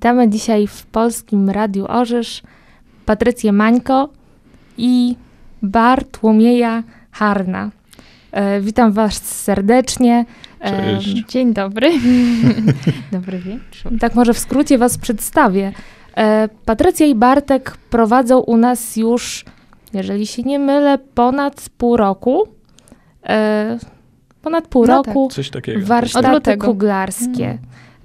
Witamy dzisiaj w Polskim Radiu Orzysz Patrycję Mańko i Bartłomieja Harna. E, witam Was serdecznie. E, Cześć. dzień dobry. dobry wieczór. Tak może w skrócie Was przedstawię. E, Patrycja i Bartek prowadzą u nas już, jeżeli się nie mylę, ponad pół roku. E, ponad pół no roku tak. Coś takiego. warsztaty kuglarskie. Hmm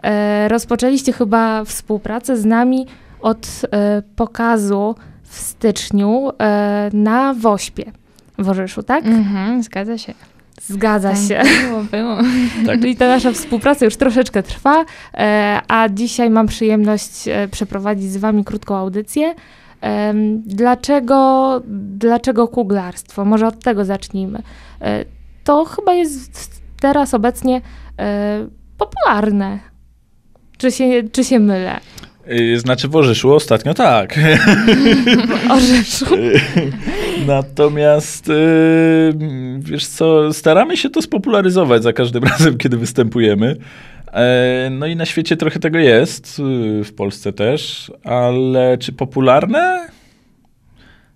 E, rozpoczęliście chyba współpracę z nami od e, pokazu w styczniu e, na Wośpie w Orzyszu, tak? Mhm, zgadza się. Zgadza tak, się. Było, było. Tak. Czyli ta nasza współpraca już troszeczkę trwa, a dzisiaj mam przyjemność przeprowadzić z Wami krótką audycję. Dlaczego, dlaczego kuglarstwo? Może od tego zacznijmy. To chyba jest teraz obecnie popularne. Czy się, czy się mylę? Y, znaczy w Orzeszu ostatnio tak. Orzeszu. Natomiast y, wiesz co, staramy się to spopularyzować za każdym razem, kiedy występujemy. E, no i na świecie trochę tego jest, y, w Polsce też, ale czy popularne?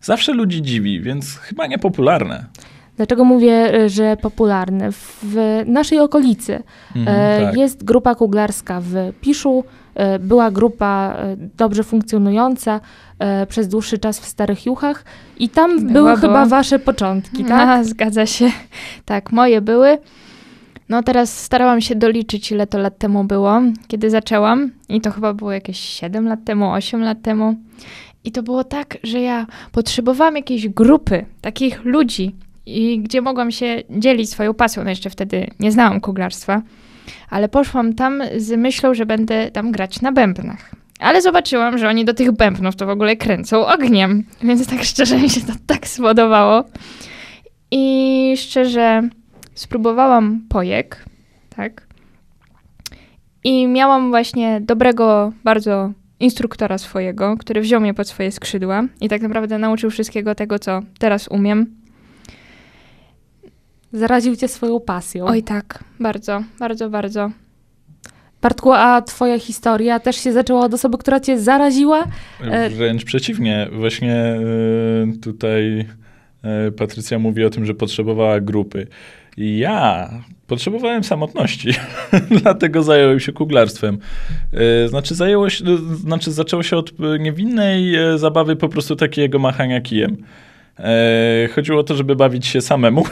Zawsze ludzi dziwi, więc chyba niepopularne. popularne. Dlaczego mówię, e, że popularny? W naszej okolicy e, mhm, tak. jest grupa kuglarska w Piszu, e, była grupa dobrze funkcjonująca przez dłuższy czas w Starych Juchach i tam była, były chyba wasze początki, no, tak? A, zgadza się. Tak, moje były. No teraz starałam się doliczyć, ile to lat temu było, kiedy zaczęłam i to chyba było jakieś 7 lat temu, 8 lat temu. I to było tak, że ja potrzebowałam jakiejś grupy takich ludzi, i gdzie mogłam się dzielić swoją pasją. No jeszcze wtedy nie znałam kuglarstwa, ale poszłam tam z myślą, że będę tam grać na bębnach. Ale zobaczyłam, że oni do tych bębnów to w ogóle kręcą ogniem, więc tak szczerze mi się to tak spodobało. I szczerze spróbowałam pojek, tak? I miałam właśnie dobrego, bardzo instruktora swojego, który wziął mnie pod swoje skrzydła i tak naprawdę nauczył wszystkiego tego, co teraz umiem. Zaraził cię swoją pasją. Oj tak, bardzo, bardzo, bardzo. Bartku, a twoja historia też się zaczęła od osoby, która cię zaraziła? E, e, wręcz przeciwnie. Właśnie e, tutaj Patrycja mówi o tym, że potrzebowała grupy. Ja potrzebowałem samotności, dlatego zająłem się kuglarstwem. Znaczy, zajęło się, znaczy zaczęło się od niewinnej zabawy po prostu takiego machania kijem. E, chodziło o to, żeby bawić się samemu.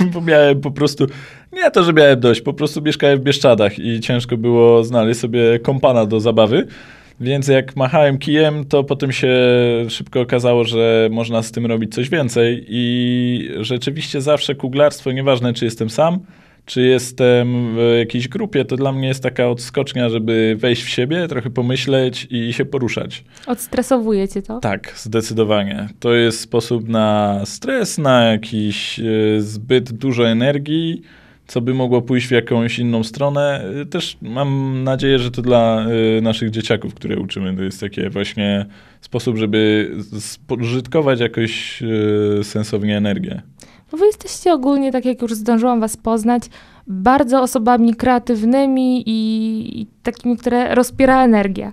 Bo miałem po prostu. Nie to, że miałem dość, po prostu mieszkałem w Bieszczadach i ciężko było znaleźć sobie kompana do zabawy. Więc jak machałem kijem, to potem się szybko okazało, że można z tym robić coś więcej. I rzeczywiście zawsze kuglarstwo, nieważne czy jestem sam, czy jestem w jakiejś grupie, to dla mnie jest taka odskocznia, żeby wejść w siebie, trochę pomyśleć i się poruszać. Odstresowuje cię to? Tak, zdecydowanie. To jest sposób na stres, na jakiś e, zbyt dużo energii, co by mogło pójść w jakąś inną stronę. E, też mam nadzieję, że to dla e, naszych dzieciaków, które uczymy, to jest taki właśnie sposób, żeby spożytkować jakoś sensownie energię bo no wy jesteście ogólnie, tak jak już zdążyłam was poznać, bardzo osobami kreatywnymi i, i takimi, które rozpiera energię.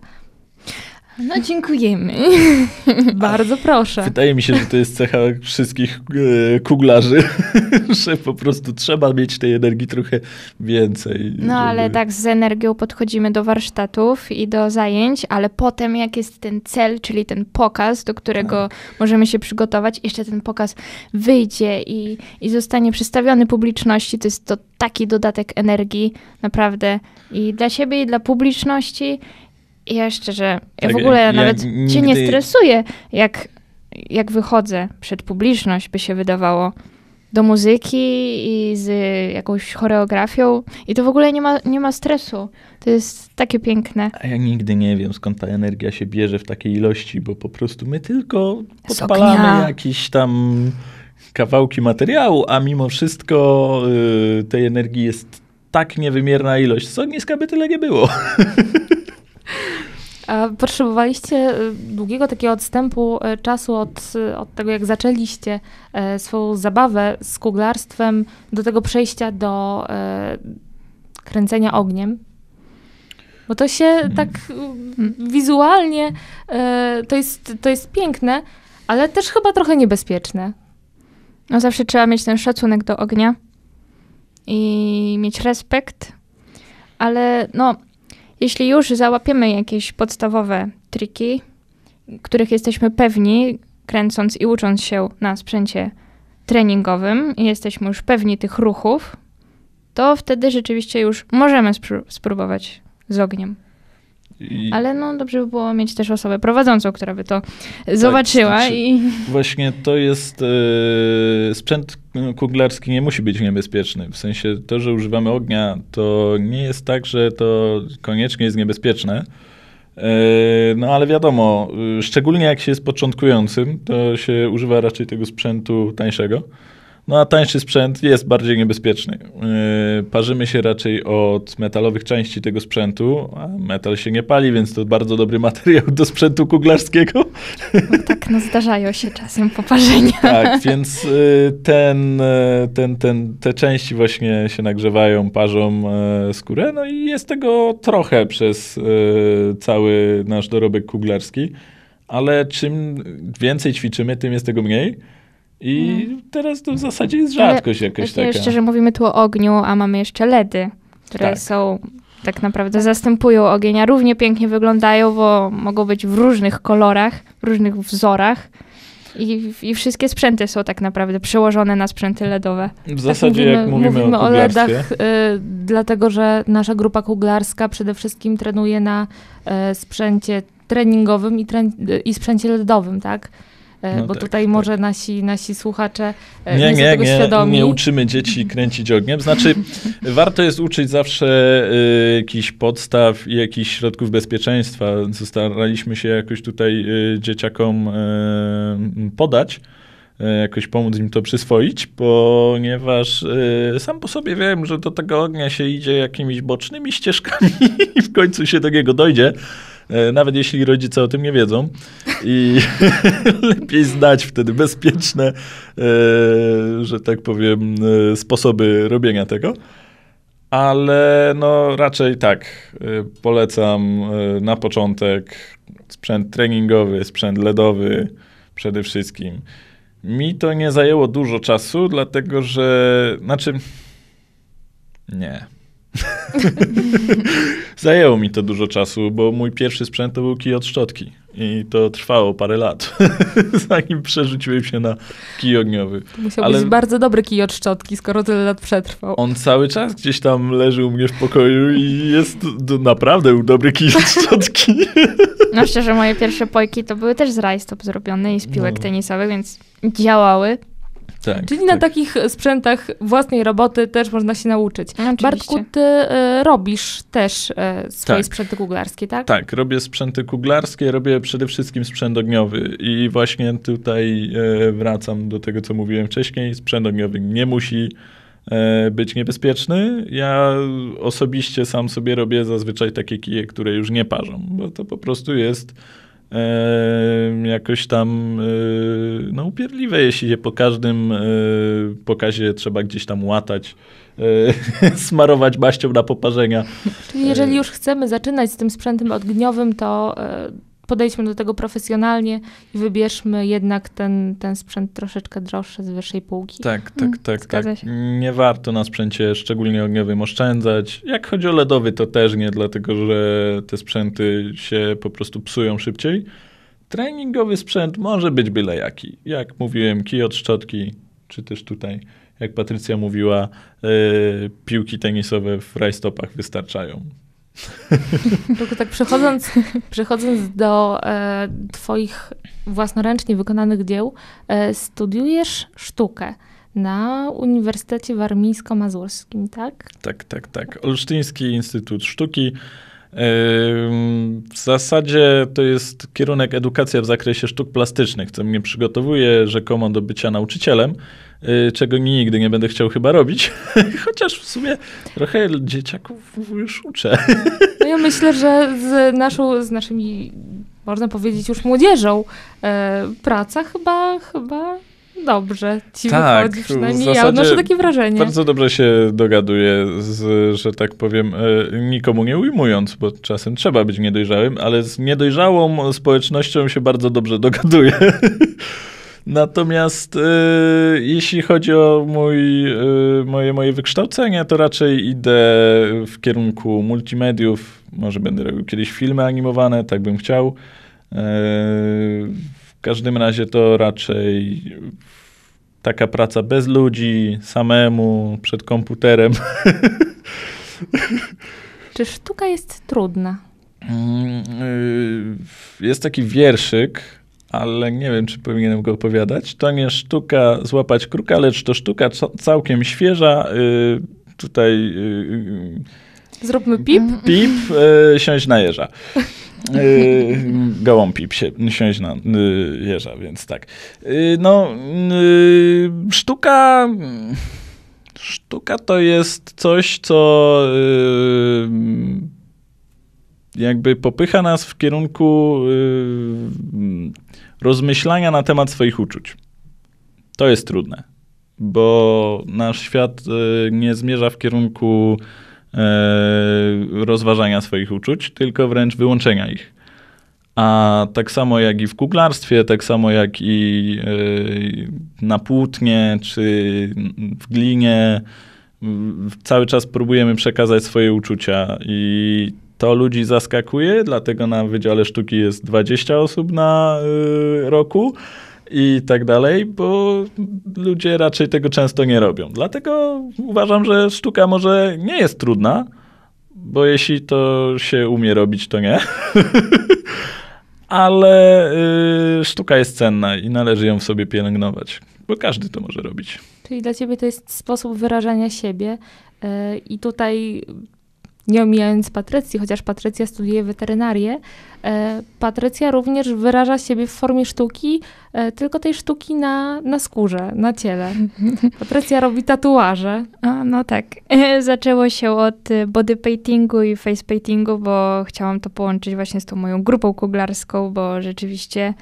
No dziękujemy. Bardzo proszę. Wydaje mi się, że to jest cecha wszystkich e, kuglarzy, że po prostu trzeba mieć tej energii trochę więcej. No żeby... ale tak z energią podchodzimy do warsztatów i do zajęć, ale potem jak jest ten cel, czyli ten pokaz, do którego tak. możemy się przygotować, jeszcze ten pokaz wyjdzie i, i zostanie przedstawiony publiczności, to jest to taki dodatek energii naprawdę i dla siebie, i dla publiczności ja szczerze, ja tak, w ogóle ja nawet nigdy... nie stresuję, jak, jak wychodzę przed publiczność, by się wydawało, do muzyki i z jakąś choreografią. I to w ogóle nie ma, nie ma stresu. To jest takie piękne. A ja nigdy nie wiem, skąd ta energia się bierze w takiej ilości, bo po prostu my tylko podpalamy jakieś jakiś tam kawałki materiału, a mimo wszystko yy, tej energii jest tak niewymierna ilość. Co ogniska by tyle nie było. A potrzebowaliście e, długiego takiego odstępu e, czasu od, e, od tego, jak zaczęliście swoją zabawę z kuglarstwem, do tego przejścia do kręcenia ogniem? Bo to się mhm. tak mm, wizualnie, to jest, to jest piękne, ale też chyba trochę niebezpieczne. No zawsze trzeba mieć ten szacunek do ognia i mieć respekt, ale no jeśli już załapiemy jakieś podstawowe triki, których jesteśmy pewni, kręcąc i ucząc się na sprzęcie treningowym, i jesteśmy już pewni tych ruchów, to wtedy rzeczywiście już możemy spróbować z ogniem. I... Ale no dobrze by było mieć też osobę prowadzącą, która by to tak, zobaczyła tak, znaczy, i... Właśnie to jest yy, sprzęt kuglarski nie musi być niebezpieczny. W sensie to, że używamy ognia, to nie jest tak, że to koniecznie jest niebezpieczne. E, no ale wiadomo, e, szczególnie jak się jest początkującym, to się używa raczej tego sprzętu tańszego. No a tańszy sprzęt jest bardziej niebezpieczny. Yy, parzymy się raczej od metalowych części tego sprzętu, a metal się nie pali, więc to bardzo dobry materiał do sprzętu kuglarskiego. No tak, no zdarzają się czasem poparzenia. Tak, więc yy, ten, y, ten, ten, te części właśnie się nagrzewają, parzą yy, skórę, no i jest tego trochę przez y, cały nasz dorobek kuglarski, ale czym więcej ćwiczymy, tym jest tego mniej. I no. teraz to w zasadzie jest rzadkość Ale jakaś taka. Szczerze mówimy tu o ogniu, a mamy jeszcze LEDy, które tak. są tak naprawdę zastępują ogień, a równie pięknie wyglądają, bo mogą być w różnych kolorach, w różnych wzorach. I, I wszystkie sprzęty są tak naprawdę przełożone na sprzęty LEDowe. W tak zasadzie tak mówimy, jak mówimy, mówimy o, o LEDach, y, dlatego że nasza grupa kuglarska przede wszystkim trenuje na y, sprzęcie treningowym i, tre y, i sprzęcie LEDowym, tak? E, no bo tak, tutaj tak. może nasi, nasi słuchacze e, nie, nie, nie są tego nie, świadomi. Nie uczymy dzieci kręcić ogniem. Znaczy, warto jest uczyć zawsze y, jakichś podstaw i jakichś środków bezpieczeństwa. Staraliśmy się jakoś tutaj y, dzieciakom y, podać y, jakoś pomóc im to przyswoić, ponieważ y, sam po sobie wiem, że do tego ognia się idzie jakimiś bocznymi ścieżkami i w końcu się do niego dojdzie. E, nawet jeśli rodzice o tym nie wiedzą. I lepiej znać wtedy bezpieczne, e, że tak powiem, e, sposoby robienia tego. Ale no raczej tak, polecam na początek sprzęt treningowy, sprzęt LEDowy przede wszystkim. Mi to nie zajęło dużo czasu, dlatego że, znaczy, nie, Zajęło mi to dużo czasu, bo mój pierwszy sprzęt to był kij od szczotki. I to trwało parę lat, zanim przerzuciłem się na kij ogniowy. To musiał Ale być bardzo dobry kij od szczotki, skoro tyle lat przetrwał. On cały czas gdzieś tam leży u mnie w pokoju i jest naprawdę dobry kij od szczotki. no szczerze, moje pierwsze pojki to były też z rajstop zrobione i z piłek no. tenisowych, więc działały. Tak, Czyli tak. na takich e, sprzętach własnej roboty też można się nauczyć. No, oczywiście. Bartku, ty y, robisz też y, swoje tak. sprzęty kuglarskie, tak? Tak, robię sprzęty kuglarskie, robię przede wszystkim sprzęt ogniowy i właśnie tutaj y, wracam do tego, co mówiłem wcześniej. Sprzęt ogniowy nie musi być niebezpieczny. Ja osobiście sam sobie robię zazwyczaj takie kije, które już nie parzą, bo to po prostu jest jakoś tam y, no, jeśli je po każdym y, pokazie trzeba gdzieś tam łatać, y, smarować baścią na poparzenia. Czyli jeżeli już chcemy zaczynać z tym sprzętem odgniowym, to podejdźmy do tego profesjonalnie i wybierzmy jednak ten, ten sprzęt troszeczkę droższy z wyższej półki. Tak, tak, mm, tak. tak. Nie warto na sprzęcie szczególnie ogniowym oszczędzać. Jak chodzi o LEDowy, to też nie, dlatego że te sprzęty się po prostu psują szybciej. Treningowy sprzęt może być byle jaki. Jak mówiłem, kij od szczotki, czy też tutaj, jak Patrycja mówiła, yy, piłki tenisowe w rajstopach wystarczają. Tylko tak przechodząc, przechodząc do e, Twoich własnoręcznie wykonanych dzieł, e, studiujesz sztukę na Uniwersytecie Warmińsko-Mazurskim, tak? Tak, tak, tak. Olsztyński Instytut Sztuki. W zasadzie to jest kierunek edukacja w zakresie sztuk plastycznych, co mnie przygotowuje rzekomo do bycia nauczycielem, y, czego nigdy nie będę chciał chyba robić, chociaż w sumie trochę dzieciaków już uczę. No ja myślę, że z, naszą, z naszymi, można powiedzieć, już młodzieżą e, praca chyba, chyba dobrze ci tak, wychodzi, przynajmniej ja odnoszę takie wrażenie. Bardzo dobrze się dogaduję, z, że tak powiem, e, nikomu nie ujmując, bo czasem trzeba być niedojrzałym, ale z niedojrzałą społecznością się bardzo dobrze dogaduję. Natomiast y, jeśli chodzi o mój, y, moje, moje wykształcenie, to raczej idę w kierunku multimediów. Może będę robił kiedyś filmy animowane, tak bym chciał. Y, każdym razie to raczej taka praca bez ludzi, samemu, przed komputerem. Czy sztuka jest trudna? Mm, y, jest taki wierszyk, ale nie wiem, czy powinienem go opowiadać. To nie sztuka złapać kruka, lecz to sztuka całkiem świeża. Y, tutaj y, Zróbmy pip. Mhm. Pip, y, siąść na jeża. Yy, pip się, siąść na yy, jeża, więc tak. Yy, no, yy, sztuka... Sztuka to jest coś, co jakby popycha nas w kierunku rozmyślania na temat swoich uczuć. To jest trudne, bo nasz świat nie zmierza w kierunku E, rozważania swoich uczuć, tylko wręcz wyłączenia ich. A tak samo jak i w kuglarstwie, tak samo jak i e, na płótnie czy w glinie, cały czas próbujemy przekazać swoje uczucia i to ludzi zaskakuje, dlatego na Wydziale Sztuki jest 20 osób na e, roku i tak dalej, bo ludzie raczej tego często nie robią. Dlatego uważam, że sztuka może nie jest trudna, bo jeśli to się umie robić, to nie. Ale y, sztuka jest cenna i należy ją w sobie pielęgnować, bo każdy to może robić. Czyli dla ciebie to jest sposób wyrażania siebie, y, i tutaj nie omijając Patrycji, chociaż Patrycja studiuje weterynarię, e, Patrycja również wyraża siebie w formie sztuki, e, tylko tej sztuki na, na skórze, na ciele. Patrycja robi tatuaże. A, no tak. E, zaczęło się od body paintingu i face paintingu, bo chciałam to połączyć właśnie z tą moją grupą kuglarską, bo rzeczywiście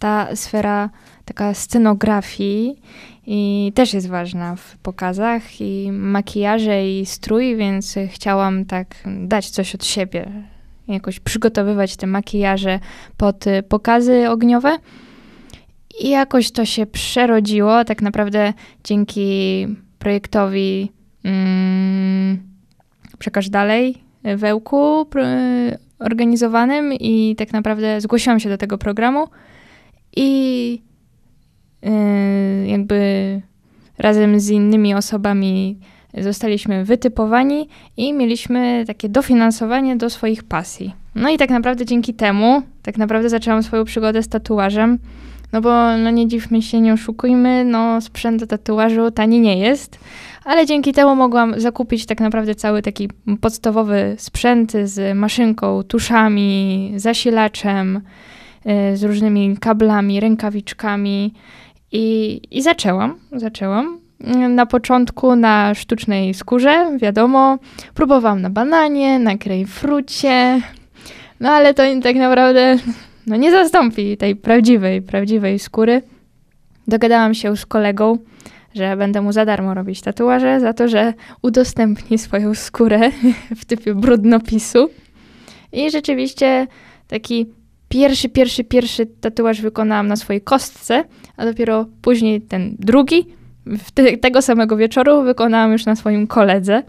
ta sfera taka scenografii i też jest ważna w pokazach i makijaże i strój, więc chciałam tak dać coś od siebie, jakoś przygotowywać te makijaże pod y, pokazy ogniowe. I jakoś to się przerodziło tak naprawdę dzięki projektowi mm, Przekaż dalej y, Wełku organizowanym i tak naprawdę zgłosiłam się do tego programu i y, jakby razem z innymi osobami zostaliśmy wytypowani i mieliśmy takie dofinansowanie do swoich pasji. No i tak naprawdę dzięki temu, tak naprawdę zaczęłam swoją przygodę z tatuażem, no bo no nie dziwmy się, nie oszukujmy, no sprzęt do tatuażu tani nie jest, ale dzięki temu mogłam zakupić tak naprawdę cały taki podstawowy sprzęt z maszynką, tuszami, zasilaczem, E, z różnymi kablami, rękawiczkami i, i zaczęłam, zaczęłam. Na początku na sztucznej skórze, wiadomo, próbowałam na bananie, na grejpfrucie, no ale to tak naprawdę no, nie zastąpi tej prawdziwej, prawdziwej skóry. Dogadałam się z kolegą, że będę mu za darmo robić tatuaże, za to, że udostępni swoją skórę w typie brudnopisu. I rzeczywiście taki pierwszy, pierwszy, pierwszy tatuaż wykonałam na swojej kostce, a dopiero później ten drugi, te, tego samego wieczoru, wykonałam już na swoim koledze.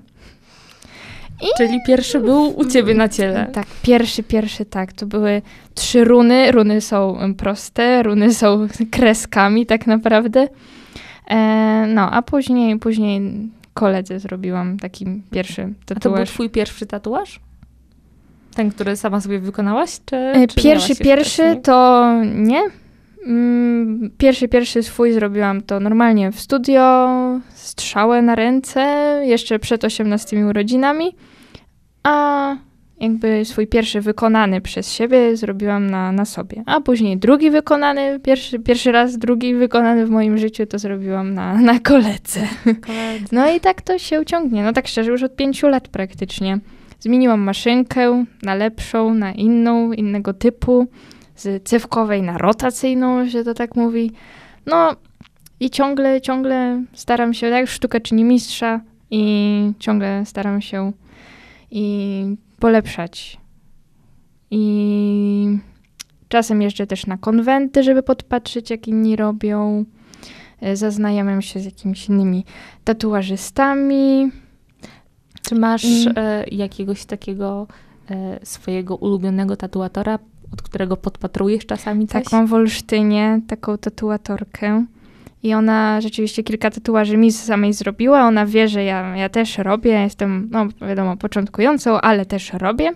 I... Czyli pierwszy był u ciebie na ciele. Tak, pierwszy, pierwszy, tak. To były trzy runy. Runy są proste, runy są kreskami tak naprawdę. E, no, a później, później koledze zrobiłam taki pierwszy tatuaż. A to był twój pierwszy tatuaż? Ten, który sama sobie wykonałaś? Czy, e, czy pierwszy, pierwszy wcześniej? to nie. Mm, pierwszy, pierwszy swój zrobiłam to normalnie w studio, strzałę na ręce, jeszcze przed 18 urodzinami, a jakby swój pierwszy wykonany przez siebie zrobiłam na, na sobie. A później drugi wykonany, pierwszy, pierwszy raz drugi wykonany w moim życiu to zrobiłam na, na kolece. No i tak to się ciągnie. No tak szczerze, już od pięciu lat praktycznie. Zmieniłam maszynkę na lepszą, na inną, innego typu, z cyfkowej na rotacyjną, że to tak mówi. No i ciągle, ciągle staram się, tak sztuka czyni mistrza i ciągle staram się i polepszać. I czasem jeżdżę też na konwenty, żeby podpatrzeć, jak inni robią. E, zaznajamiam się z jakimiś innymi tatuażystami, czy masz mm. e, jakiegoś takiego e, swojego ulubionego tatuatora, od którego podpatrujesz czasami coś? Tak, mam w Olsztynie taką tatuatorkę. I ona rzeczywiście kilka tatuaży mi samej zrobiła. Ona wie, że ja, ja też robię. Jestem, no wiadomo, początkującą, ale też robię.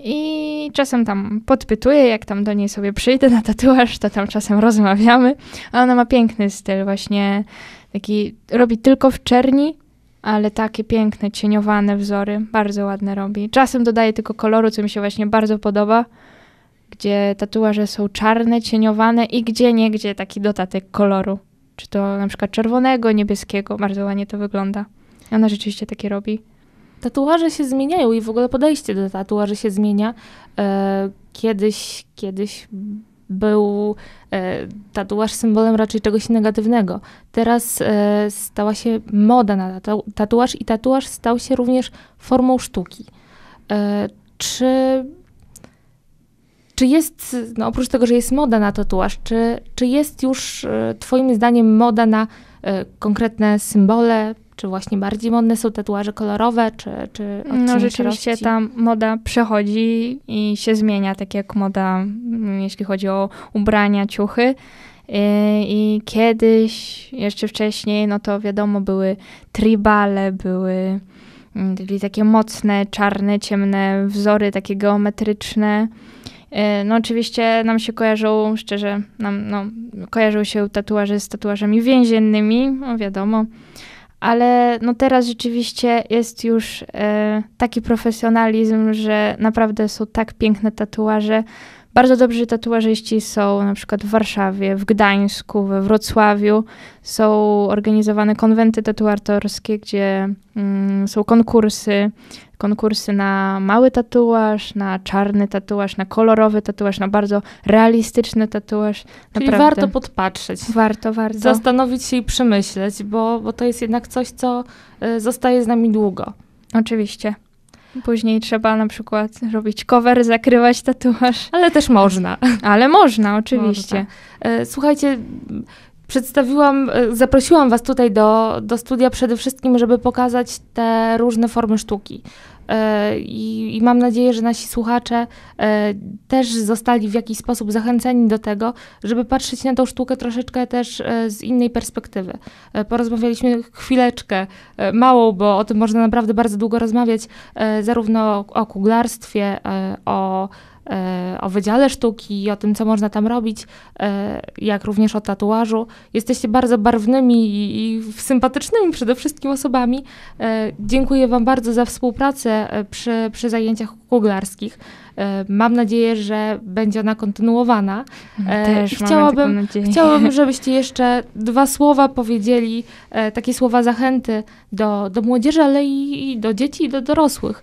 I czasem tam podpytuję, jak tam do niej sobie przyjdę na tatuaż, to tam czasem rozmawiamy. A ona ma piękny styl, właśnie taki, robi tylko w czerni, ale takie piękne, cieniowane wzory, bardzo ładne robi. Czasem dodaje tylko koloru, co mi się właśnie bardzo podoba, gdzie tatuaże są czarne, cieniowane i gdzie niegdzie taki dodatek koloru. Czy to na przykład czerwonego, niebieskiego, bardzo ładnie to wygląda. Ona rzeczywiście takie robi. Tatuaże się zmieniają i w ogóle podejście do tatuaży się zmienia. E, kiedyś, kiedyś był e, tatuaż symbolem raczej czegoś negatywnego. Teraz e, stała się moda na tatu tatuaż i tatuaż stał się również formą sztuki. E, czy, czy jest, no oprócz tego, że jest moda na tatuaż, czy, czy jest już e, Twoim zdaniem moda na e, konkretne symbole, czy właśnie bardziej modne są tatuaże kolorowe, czy, czy No rzeczywiście szarości? ta moda przechodzi i się zmienia, tak jak moda, mm, jeśli chodzi o ubrania, ciuchy. I kiedyś, jeszcze wcześniej, no to wiadomo, były tribale, były czyli mm, takie mocne, czarne, ciemne wzory, takie geometryczne. Y, no oczywiście nam się kojarzą, szczerze, nam no, kojarzą się tatuaże z tatuażami więziennymi, no wiadomo ale no teraz rzeczywiście jest już e, taki profesjonalizm, że naprawdę są tak piękne tatuaże, bardzo dobrzy tatuażyści są na przykład w Warszawie, w Gdańsku, we Wrocławiu. Są organizowane konwenty tatuatorskie, gdzie mm, są konkursy. Konkursy na mały tatuaż, na czarny tatuaż, na kolorowy tatuaż, na bardzo realistyczny tatuaż. Czyli warto podpatrzeć. Warto, warto. Zastanowić się i przemyśleć, bo, bo to jest jednak coś, co y, zostaje z nami długo. Oczywiście. Później trzeba na przykład robić cover, zakrywać tatuaż. Ale też można. Ale można, oczywiście. Można. Tak. E, słuchajcie, przedstawiłam, e, zaprosiłam Was tutaj do, do studia przede wszystkim, żeby pokazać te różne formy sztuki. E, I, I, mam nadzieję, że nasi słuchacze e, też zostali w jakiś sposób zachęceni do tego, żeby patrzeć na tą sztukę troszeczkę też e, z innej perspektywy. Porozmawialiśmy chwileczkę, małą, bo o tym można naprawdę bardzo długo rozmawiać, zarówno o, o kuglarstwie, o E, o Wydziale Sztuki, o tym, co można tam robić, e, jak również o tatuażu. Jesteście bardzo barwnymi i sympatycznymi przede wszystkim osobami. E, dziękuję Wam bardzo za współpracę przy, przy zajęciach kuglarskich. E, mam nadzieję, że będzie ona kontynuowana. E, też mam chciałabym, chciałabym, żebyście jeszcze dwa słowa powiedzieli, e, takie słowa zachęty do, do młodzieży, ale i, do dzieci, i do dorosłych,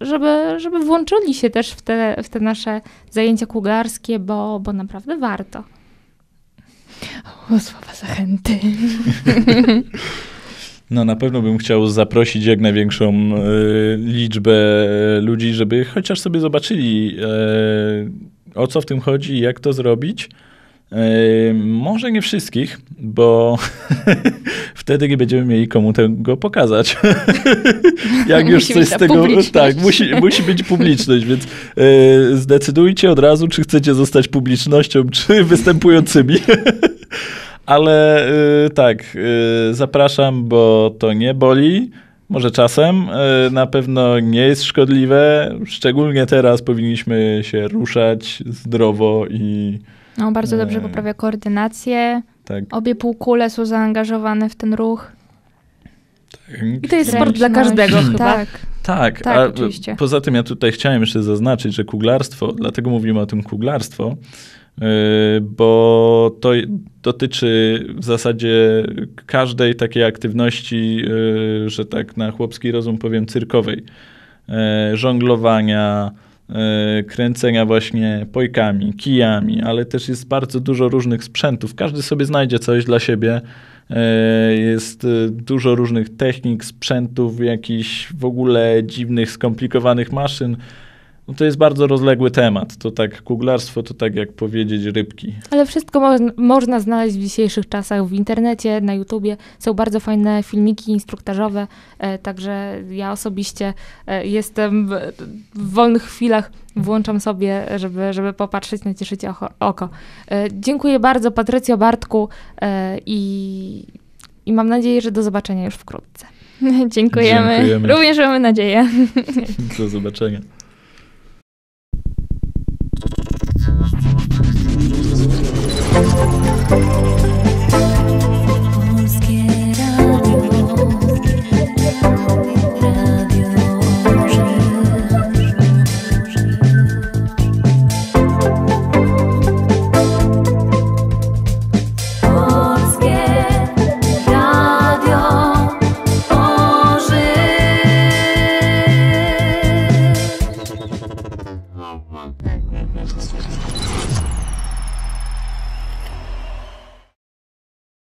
żeby, żeby włączyli się też w te, w te nasze zajęcia kugarskie, bo, bo naprawdę warto. O, słowa zachęty. No na pewno bym chciał zaprosić jak największą y, liczbę e, ludzi, żeby chociaż sobie zobaczyli y, o co w tym chodzi i jak to zrobić. może nie wszystkich, bo wtedy nie będziemy mieli komu tego pokazać. Jak musi już coś z tego. Tak, musi, musi być publiczność, więc zdecydujcie od razu, czy chcecie zostać publicznością, czy występującymi. Ale y, tak, y, zapraszam, bo to nie boli. Może czasem, y, na pewno nie jest szkodliwe. Szczególnie teraz powinniśmy się ruszać zdrowo i. No, bardzo e, dobrze poprawia koordynację. Tak. Obie półkule są zaangażowane w ten ruch. Tak. I to jest sport dla każdego chyba. Tak. Tak, tak a oczywiście. poza tym ja tutaj chciałem jeszcze zaznaczyć, że kuglarstwo, dlatego mówimy o tym kuglarstwo, Yy, bo to dotyczy w zasadzie każdej takiej aktywności, yy, że tak na chłopski rozum powiem, cyrkowej. Yy, żonglowania, kręcenia właśnie pojkami, kijami, ale też jest bardzo dużo różnych sprzętów. Każdy sobie znajdzie coś dla siebie. Jest dużo różnych technik, sprzętów, jakichś w ogóle dziwnych, skomplikowanych maszyn no to jest bardzo rozległy temat. To tak kuglarstwo, to tak jak powiedzieć rybki. Ale wszystko mo można znaleźć w dzisiejszych czasach w internecie, na YouTubie. Są bardzo fajne filmiki instruktażowe, e, także ja osobiście e, jestem w wolnych chwilach włączam sobie, żeby, żeby popatrzeć, nacieszyć oko. oko. E, dziękuję bardzo Patrycjo Bartku e, i, i mam nadzieję, że do zobaczenia już wkrótce. Dziękujemy. Dziękujemy. Również mamy nadzieję. Do zobaczenia.